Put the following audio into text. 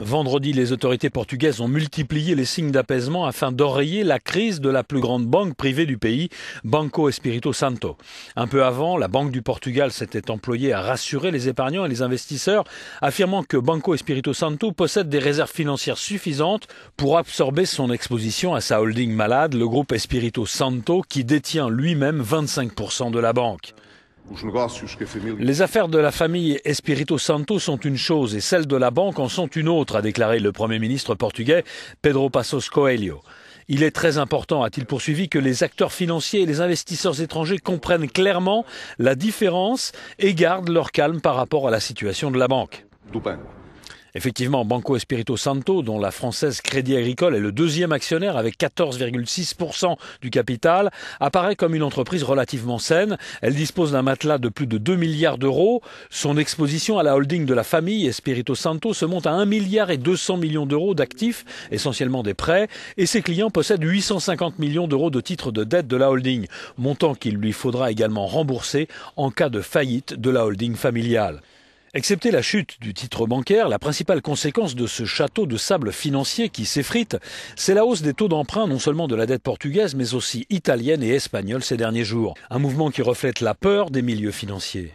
Vendredi, les autorités portugaises ont multiplié les signes d'apaisement afin d'enrayer la crise de la plus grande banque privée du pays, Banco Espírito Santo. Un peu avant, la Banque du Portugal s'était employée à rassurer les épargnants et les investisseurs, affirmant que Banco Espírito Santo possède des réserves financières suffisantes pour absorber son exposition à sa holding malade, le groupe Espírito Santo, qui détient lui-même 25% de la banque. Les affaires de la famille Espirito Santo sont une chose et celles de la banque en sont une autre, a déclaré le Premier ministre portugais Pedro Passos Coelho. Il est très important, a-t-il poursuivi, que les acteurs financiers et les investisseurs étrangers comprennent clairement la différence et gardent leur calme par rapport à la situation de la banque. Effectivement, Banco Espirito Santo, dont la française Crédit Agricole est le deuxième actionnaire avec 14,6% du capital, apparaît comme une entreprise relativement saine. Elle dispose d'un matelas de plus de 2 milliards d'euros. Son exposition à la holding de la famille Espirito Santo se monte à 1 milliard et 200 millions d'euros d'actifs, essentiellement des prêts, et ses clients possèdent 850 millions d'euros de titres de dette de la holding, montant qu'il lui faudra également rembourser en cas de faillite de la holding familiale. Excepté la chute du titre bancaire, la principale conséquence de ce château de sable financier qui s'effrite, c'est la hausse des taux d'emprunt non seulement de la dette portugaise, mais aussi italienne et espagnole ces derniers jours. Un mouvement qui reflète la peur des milieux financiers.